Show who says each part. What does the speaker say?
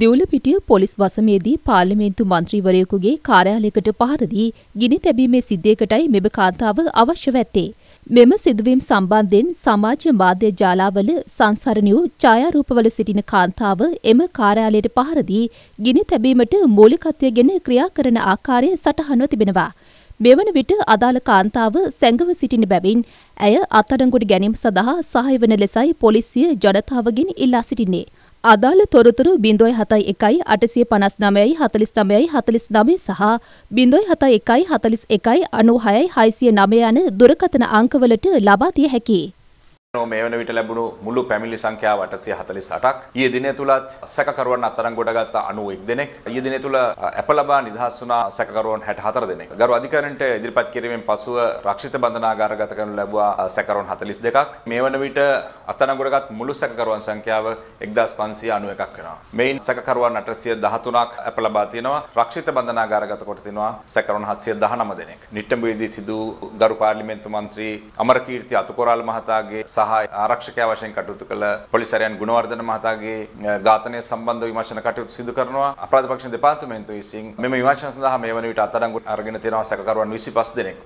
Speaker 1: දෙවුලපිටිය police වසමේදී පාර්ලිමේන්තු මන්ත්‍රීවරයෙකුගේ කාර්යාලයකට පහර දී ගිනි තැබීමේ සිද්ධියකටයි මෙම කාන්තාව අවශ්‍ය වෙත්තේ. මෙම සිදුවීම් සම්බන්ධයෙන් සමාජ මාධ්‍ය ජාලාවල සංසරණ වූ ඡායාරූපවල සිටින කාන්තාව එම කාර්යාලයට පහර දී ගිනි තැබීමට මූලිකත්වය ගෙන ක්‍රියා කරන ආකාරය සටහන්ව තිබෙනවා. මෙවන විට අදාළ කාන්තාව සැඟව සිටින බැවින් ඇය අත්අඩංගුවට ගැනීම සඳහා සහාය වන ලෙසයි පොලිසිය ජනතාවගෙන් ඉල්ලා සිටින්නේ. අදාළ තොරතුරු බිඳොයි හතයි එකයි අටසිය පනස් නමයයි හතලිස් නමයයි හතලිස් නමේ සහ බිඳොයි හතයි එකයි හතලිස් එකයි අනු හයයි හයිසිය නමය යන දුරකතන අංකවලට ලබා දිය හැකි.
Speaker 2: මේ වන විට ලැබුණු මුළු පැමිණිලි සංඛ්‍යාව 848ක්. ඊයේ දිනය තුලත් සැකකරුවන් අත්අඩංගුවට ගත්ත 91 දෙනෙක්. ඊයේ දිනය තුල ඇප ලබා නිදහස් වුණා සැකකරුවන් 64 දෙනෙක්. ගරු අධිකරණයට ඉදිරිපත් කිරීමෙන් පසුව රක්ෂිත බන්ධනාගාර ගත කරනු ලැබුවා සැකකරුවන් 42ක්. මේ වන විට අත්අඩංගුවටගත් මුළු සැකකරුවන් සංඛ්‍යාව 1591ක් වෙනවා. මෙයින් සැකකරුවන් 813ක් ඇප ලබා තියෙනවා. රක්ෂිත බන්ධනාගාර ගත කොට තිනවා සැකකරුවන් 719 දෙනෙක්. නිට්ටඹුවේදී සිදු ගරු පාර්ලිමේන්තු මන්ත්‍රී අමරකීර්ති අතුකොරාල් මහතාගේ සහ සහ ආරක්ෂකයා වශයෙන් කටයුතු කළ පොලිසරයන් ගුණවර්ධන මහතාගේ ඝාතනය සම්බන්ධ විමර්ශන කටයුතු සිදු කරනවා. අපරාධ පක්ෂ දෙපාර්තමේන්තුව විසින් මෙම විමර්ශන සඳහා මේ වන විට අත්අඩංගුවට අරගෙන තියෙනවා සැකකරුවන් 25 දෙනෙක්.